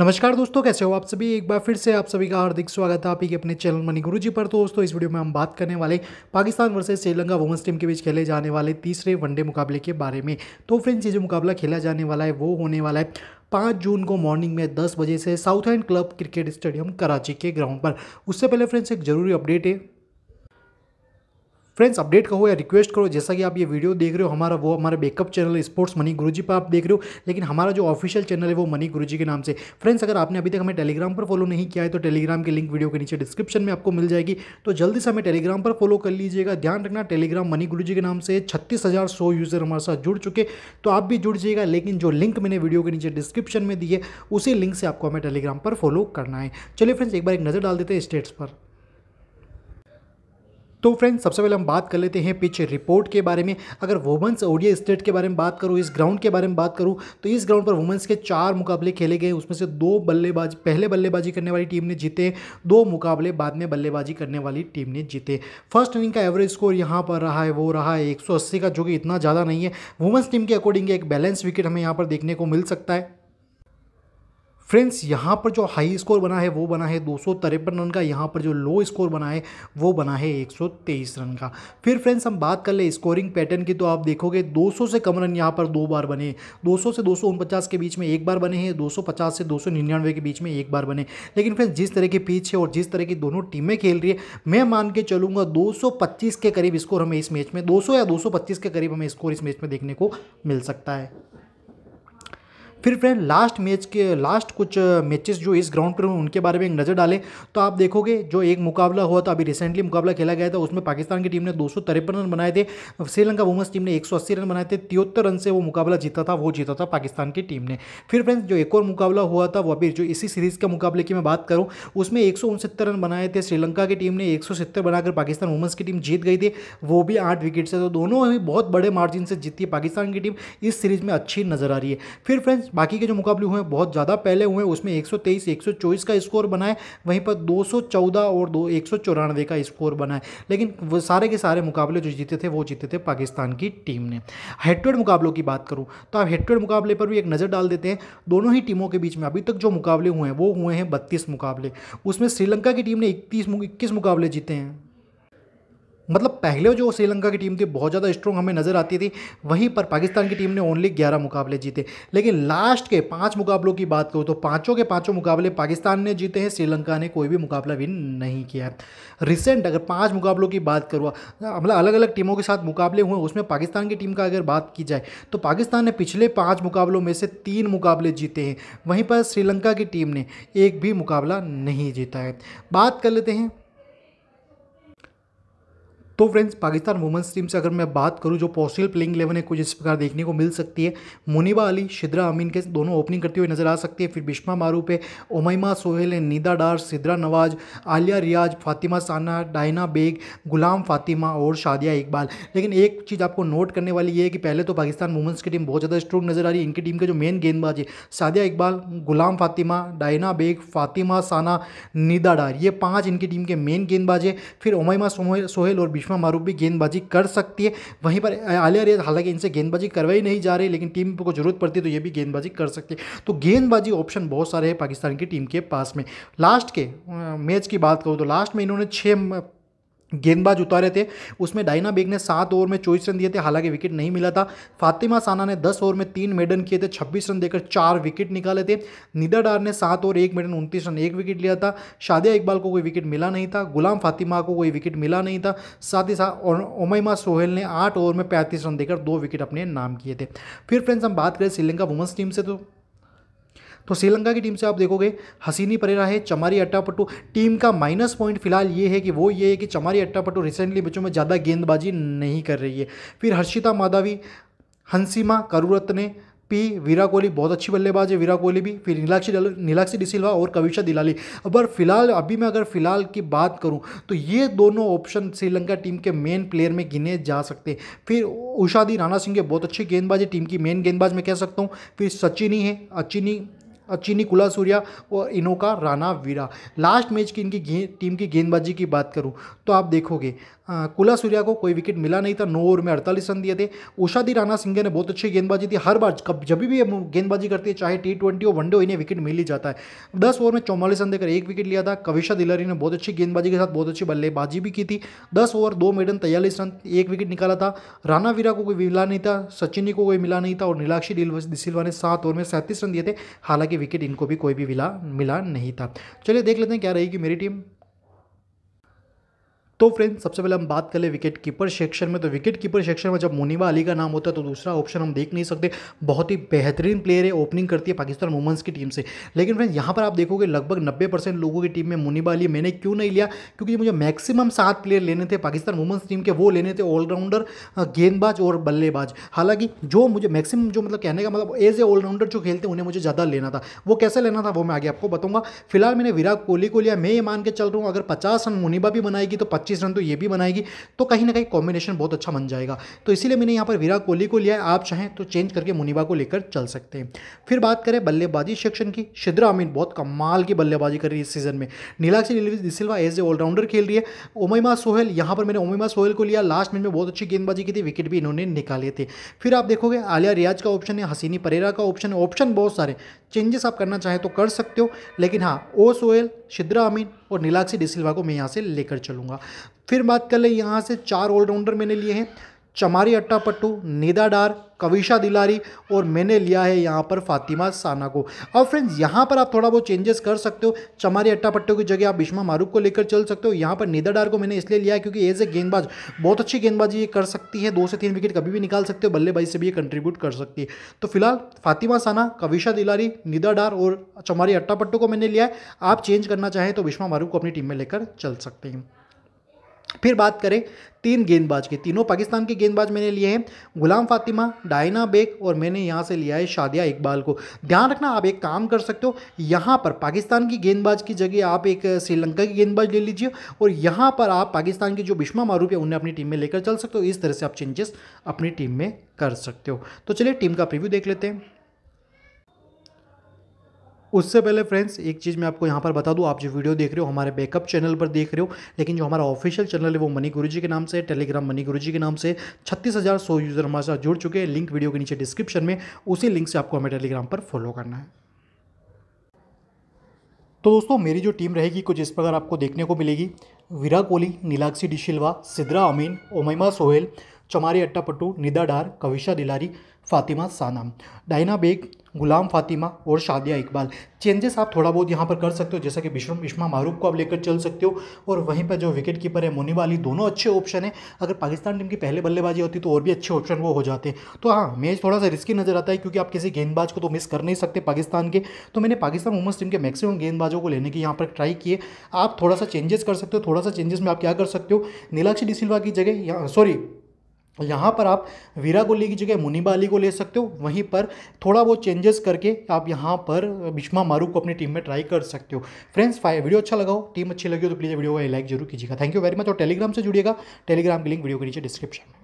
नमस्कार दोस्तों कैसे हो आप सभी एक बार फिर से आप सभी का हार्दिक स्वागत है आप ही के अपने चैनल मनी गुरु जी पर तो दोस्तों इस वीडियो में हम बात करने वाले Pakistan versus Sri Lanka women's team के बीच खेले जाने वाले तीसरे वनडे मुकाबले के बारे में तो फ्रेंड्स ये जो मुकाबला खेला जाने वाला है वो होने वाला है पाँच जून को मॉर्निंग में दस बजे से south end club cricket stadium Karachi के ग्राउंड पर उससे पहले फ्रेंड्स एक जरूरी अपडेट है फ्रेंड्स अपडेट कहो या रिक्वेस्ट करो जैसा कि आप ये वीडियो देख रहे हो हमारा वो हमारा backup channel sports money Guruji पर आप देख रहे हो लेकिन हमारा जो ऑफिशियल चैनल है वो मनी गुरुजी के नाम से फ्रेंड्स अगर आपने अभी तक हमें टेलीग्राम पर फॉलो नहीं किया है तो टेलीग्राम के लिंक वीडियो के नीचे डिस्क्रिप्शन में आपको मिल जाएगी तो जल्दी से हमें टेलीग्राम पर फॉलो कर लीजिएगा ध्यान रखना टेलीग्राम मनी गुरु के नाम से छत्तीस हज़ार यूज़र हमारे साथ जुड़ चुके तो आप भी जुड़ जाइएगा लेकिन जो लिंक मैंने वीडियो के नीचे डिस्क्रिप्शन में दी है उसी लिंक से आपको हमें टेलीग्राम पर फॉलो करना है चलिए फ्रेंड्स एक बार एक नज़र डाल देते हैं स्टेट्स पर तो फ्रेंड्स सबसे पहले हम बात कर लेते हैं पिच रिपोर्ट के बारे में अगर वुमेंस ओडिया स्टेट के बारे में बात करूँ इस ग्राउंड के बारे में बात करूँ तो इस ग्राउंड पर वुमेंस के चार मुकाबले खेले गए उसमें से दो बल्लेबाज पहले बल्लेबाजी करने वाली टीम ने जीते दो मुकाबले बाद में बल्लेबाजी करने वाली टीम ने जीते फर्स्ट इनिंग का एवरेज स्कोर यहाँ पर रहा है वो रहा है एक का जो कि इतना ज़्यादा नहीं है वुमेंस टीम के अकॉर्डिंग एक बैलेंस विकेट हमें यहाँ पर देखने को मिल सकता है फ्रेंड्स यहाँ पर जो हाई स्कोर बना है वो बना है दो रन का यहाँ पर जो लो स्कोर बना है वो बना है एक रन का फिर फ्रेंड्स हम बात कर ले स्कोरिंग पैटर्न की तो आप देखोगे 200 से कम रन यहाँ पर दो बार बने 200 से दो के बीच में एक बार बने हैं 250 से 299 के बीच में एक बार बने लेकिन फ्रेंड्स जिस तरह की पिच है और जिस तरह की दोनों टीमें खेल रही है मैं मान के चलूंगा 225 के करीब स्कोर हमें इस मैच में 200 या 225 के करीब हमें स्कोर इस मैच में देखने को मिल सकता है फिर फ्रेंड लास्ट मैच के लास्ट कुछ मैचेस uh, जो इस ग्राउंड पर हुए उनके बारे में एक नज़र डालें तो आप देखोगे जो एक मुकाबला हुआ था अभी रिसेंटली मुकाबला खेला गया था उसमें पाकिस्तान की टीम ने दो रन बनाए थे श्रीलंका वुमेंस टीम ने एक रन बनाए थे तिहत्तर रन से वो मुकाबला जीता था वो जीता था पाकिस्तान की टीम ने फिर फ्रेंड्स जो एक और मुकाबला हुआ था वो अभी जो इसी सीरीज़ के मुकाबले की मैं बात करूँ उसमें एक रन बनाए थे श्रीलंका की टीम ने एक बनाकर पाकिस्तान वुमेंस की टीम जीत गई थी वो भी आठ विकेट से तो दोनों ही बहुत बड़े मार्जिन से जीती पाकिस्तान की टीम इस सीरीज़ में अच्छी नजर आ रही है फिर फ्रेंड्स बाकी के जो मुकाबले हुए हैं बहुत ज़्यादा पहले हुए हैं उसमें 123 124 का स्कोर बनाए वहीं पर 214 और दो एक का स्कोर बनाए लेकिन वो सारे के सारे मुकाबले जो जीते थे वो जीते थे पाकिस्तान की टीम ने हेड मुकाबलों की बात करूँ तो आप हेड मुकाबले पर भी एक नज़र डाल देते हैं दोनों ही टीमों के बीच में अभी तक जो मुकाबले हुए हैं वो हुए हैं बत्तीस मुकाबले उसमें श्रीलंका की टीम ने इकतीस इक्कीस मुकाबले जीते हैं मतलब पहले जो श्रीलंका की टीम थी बहुत ज़्यादा स्ट्रॉन्ग हमें नज़र आती थी वहीं पर पाकिस्तान की टीम ने ओनली ग्यारह मुकाबले जीते लेकिन लास्ट के पाँच मुकाबलों की बात करूँ तो पाँचों के पाँचों मुकाबले पाकिस्तान ने जीते हैं श्रीलंका ने कोई भी मुकाबला विन नहीं किया है रिसेंट अगर पाँच मुकाबलों की बात करूँ मतलब अलग अलग टीमों के साथ मुकाबले हुए उसमें पाकिस्तान की टीम का अगर बात की जाए तो पाकिस्तान ने पिछले पाँच मुकाबलों में से तीन मुकाबले जीते हैं वहीं पर श्रीलंका की टीम ने एक भी मुकाबला नहीं जीता है बात कर लेते हैं तो फ्रेंड्स पाकिस्तान वुमेंस टीम से अगर मैं बात करूं जो पॉसिबल प्लेइंग इलेवन है कुछ इस प्रकार देखने को मिल सकती है मुनीबा अली शिद्रा अमीन के दोनों ओपनिंग करती हुई नजर आ सकती है फिर बिश्मा मारूफ है ओमैमा सोहेल है नीदा डार सिद्रा नवाज आलिया रियाज फातिमा साना डायना बेग गुलाम फातिमा और शादिया इकबाल लेकिन एक चीज़ आपको नोट करने वाली ये है कि पहले तो पाकिस्तान वुमेंस की टीम बहुत ज़्यादा स्ट्रॉन्ग नजर आ रही है इनकी टीम के जो मेन गेंदबाज है सादिया इकबाल गुलाम फातिमा डायना बेग फातिमा साना नीदा डार ये पाँच इनकी टीम के मेन गेंदबाज है फिर ओमैमा सोहेल और करिश्मा मारूफ भी गेंदबाजी कर सकती है वहीं पर आलिया रियाज हालांकि इनसे गेंदबाजी करवाई नहीं जा रही लेकिन टीम को जरूरत पड़ती है तो ये भी गेंदबाजी कर सकती है तो गेंदबाजी ऑप्शन बहुत सारे हैं पाकिस्तान की टीम के पास में लास्ट के मैच की बात करूँ तो लास्ट में इन्होंने छः गेंदबाज उतारे थे उसमें डाइना बेग ने सात ओवर में चौबीस रन दिए थे हालांकि विकेट नहीं मिला था फातिमा साना ने दस ओवर में तीन मेडन किए थे छब्बीस रन देकर चार विकेट निकाले थे निदा डार ने सात ओवर एक मेडन उनतीस रन एक विकेट लिया था शादिया इकबाल को कोई विकेट मिला नहीं था गुलाम फातिमा को कोई विकेट मिला नहीं था साथ ही साथ ओमैमा सोहेल ने आठ ओवर में पैंतीस रन देकर दो विकेट अपने नाम किए थे फिर फ्रेंड्स हम बात करें श्रीलंका वुमेंस टीम से तो तो श्रीलंका की टीम से आप देखोगे हसीनी परेरा है चमारी अट्टापट्टू टीम का माइनस पॉइंट फिलहाल ये है कि वो ये है कि चमारी अट्टापट्टू रिसेंटली बच्चों में ज़्यादा गेंदबाजी नहीं कर रही है फिर हर्षिता माधवी हंसीमा करुरत्ने पी विरा कोहली बहुत अच्छी बल्लेबाज है विरा कोहली भी फिर नीलाक्षी नीलाक्षी डिसिल्वा और कविशा दिलाली अगर फिलहाल अभी मैं अगर फिलहाल की बात करूं तो ये दोनों ऑप्शन श्रीलंका टीम के मेन प्लेयर में गिने जा सकते हैं फिर उषादी राणा सिंह बहुत अच्छी गेंदबाज है टीम की मेन गेंदबाज मैं कह सकता हूँ फिर सचिनी है अचिनी चीनी कुला सूर्या और Inoka Ranaweera last match की इनकी टीम की गेंदबाजी की बात करूँ तो आप देखोगे हाँ, कुला सूर्या को कोई विकेट मिला नहीं था नौ ओवर में अड़तालीस रन दिए थे उषादी राणा सिंह ने बहुत अच्छी गेंदबाजी थी हर बार कब जब भी गेंदबाजी करती है चाहे टी ट्वेंटी हो वनडे हो इन्हें विकेट मिल ही जाता है दस ओवर में चौवालीस रन देकर एक विकेट लिया था कविशा दिलारी ने बहुत अच्छी गेंदबाजी के साथ बहुत अच्छी बल्लेबाजी भी की थी दस ओवर दो मेडन तैयलीस रन एक विकेट निकाला था राणा वीरा को कोई मिला नहीं था सचिनी को कोई मिला नहीं था और नीलाक्षी डिसिल्वा ने सात ओवर में सैंतीस रन दिए थे हालांकि विकेट इनको भी कोई भी मिला मिला नहीं था चलिए देख लेते हैं क्या रहेगी मेरी टीम तो फ्रेंड सबसे पहले हम बात करें विकेट कीपर सेक्शन में तो विकेट कीपर सेक्शन में जब मुनीबा अली का नाम होता है तो दूसरा ऑप्शन हम देख नहीं सकते बहुत ही बेहतरीन प्लेयर है ओपनिंग करती है पाकिस्तान वुमेंस की टीम से लेकिन फ्रेंड यहाँ पर आप देखोगे लगभग नब्बे परसेंट लोगों की टीम में मुनीबा अली मैंने क्यों नहीं लिया क्योंकि मुझे मैक्सिमम सात प्लेयर लेने थे पाकिस्तान वुमेंस टीम के वो लेने थे ऑलराउंडर गेंदबाज और बल्लेबाज हालांकि जो मुझे मैक्सिमम जो मतलब कहने का मतलब एज ए ऑलराउंडर जो खेलते उन्हें मुझे ज़्यादा लेना था वो कैसे लेना था वो मैं आगे आपको बताऊंगा फिलहाल मैंने विराट कोहली को लिया मैं ये मान के चल रहा हूँ अगर पचास रन मुनीबा भी बनाएगी तो पच्चीस रन तो ये भी बनाएगी तो कहीं ना कहीं कॉम्बिनेशन बहुत अच्छा बन जाएगा तो इसीलिए मैंने यहाँ पर विराट कोहली को लिया है आप चाहें तो चेंज करके मुनिबा को लेकर चल सकते हैं फिर बात करें बल्लेबाजी सेक्शन की शिद्रा अमीन बहुत कमाल की बल्लेबाजी कर रही है इस सीजन में Nilakshi de Silva as a allrounder खेल रही है ओमिमा सोहेल यहाँ पर मैंने ओमिमा सोहेल को लिया लास्ट मिनट में बहुत अच्छी गेंदबाजी की थी विकेट भी इन्होंने निकाले थे फिर आप देखोगे आलिया रियाज का ऑप्शन है हसीनी परेरा का ऑप्शन है ऑप्शन बहुत सारे चेंजेस आप करना चाहें तो कर सकते हो लेकिन हाँ ओ सोहेल शिद्रा अमीन और नीलाक्षी डिसिल्वा को मैं यहाँ से लेकर चलूँगा फिर बात कर ले यहाँ से चार ऑलराउंडर मैंने लिए हैं चमारी अट्टा पट्टू निदा डार कविशा दिलारी और मैंने लिया है यहाँ पर फातिमा साना को अब फ्रेंड्स यहाँ पर आप थोड़ा बहुत चेंजेस कर सकते हो चमारी अट्टा पट्टू की जगह आप बिश्मा मारूक को लेकर चल सकते हो यहाँ पर निदा डार को मैंने इसलिए लिया क्योंकि एज ए गेंदबाज बहुत अच्छी गेंदबाजी ये कर सकती है दो से तीन विकेट कभी भी निकाल सकते हो बल्लेबाजी से भी ये कंट्रीब्यूट कर सकती है तो फिलहाल फातिमा साना कविशा दिलारी निदा डार और चमारी अट्टा पट्टू को मैंने लिया है आप चेंज करना चाहें तो बिश्मा मारूक को अपनी टीम में लेकर चल सकते हैं फिर बात करें तीन गेंदबाज के तीनों पाकिस्तान के गेंदबाज मैंने लिए हैं गुलाम फातिमा डायना बेग और मैंने यहाँ से लिया है शादिया इकबाल को ध्यान रखना आप एक काम कर सकते हो यहाँ पर पाकिस्तान की गेंदबाज की जगह आप एक श्रीलंका की गेंदबाज ले लीजिए और यहाँ पर आप पाकिस्तान के जो बिश्मा मारूफ है उन्हें अपनी टीम में लेकर चल सकते हो इस तरह से आप चेंजेस अपनी टीम में कर सकते हो तो चलिए टीम का प्रिव्यू देख लेते हैं उससे पहले फ्रेंड्स एक चीज़ मैं आपको यहाँ पर बता दूँ आप जो वीडियो देख रहे हो हमारे बैकअप चैनल पर देख रहे हो लेकिन जो हमारा ऑफिशियल चैनल है वो मनी गुरु के नाम से टेलीग्राम मनी गुरु के नाम से छत्तीस हज़ार सौ यूज़र हमारे साथ जुड़ चुके हैं लिंक वीडियो के नीचे डिस्क्रिप्शन में उसी लिंक से आपको हमें टेलीग्राम पर फॉलो करना है तो दोस्तों मेरी जो टीम रहेगी कुछ इस प्रकार आपको देखने को मिलेगी विराट कोहली नीलाक्षी डिशिल्वा सिद्रा अमीन ओमैमा सोहेल चमारी अट्टापट्टू निदा डार कविशा दिलारी फातिमा सानाम डाइना बेग गुलाम फातिमा और शादिया इकबाल चेंजेस आप थोड़ा बहुत यहाँ पर कर सकते हो जैसा कि बिश्रम इश्मा मारूफ को आप लेकर चल सकते हो और वहीं पर जो विकेट कीपर है मोनी वाली दोनों अच्छे ऑप्शन है अगर पाकिस्तान टीम की पहले बल्लेबाजी होती तो और भी अच्छे ऑप्शन वो हो जाते तो हाँ मैच थोड़ा सा रिस्की नजर आता है क्योंकि आप किसी गेंदबाज को तो मिस कर नहीं सकते पाकिस्तान के तो मैंने पाकिस्तान वुमेंस टीम के मैक्सिमम गेंदबाजों को लेने की यहाँ पर ट्राई किए आप थोड़ा सा चेंजेस कर सकते हो थोड़ा सा चेंजेस में आप क्या कर सकते हो नीलाक्षी डिसिल्वा की जगह सॉरी यहाँ पर आप वीरा कोहली की जगह मुनीबा अली को ले सकते हो वहीं पर थोड़ा बहुत चेंजेस करके आप यहाँ पर भिष्मा मारू को अपनी टीम में ट्राई कर सकते हो फ्रेंड्स फाइव वीडियो अच्छा लगाओ टीम अच्छी लगी हो तो प्लीज़ वीडियो को लाइक जरूर कीजिएगा थैंक यू वेरी मच और टेलीग्राम से जुड़िएगा टेलीग्राम की लिंक वीडियो के नीचे डिस्क्रिप्शन में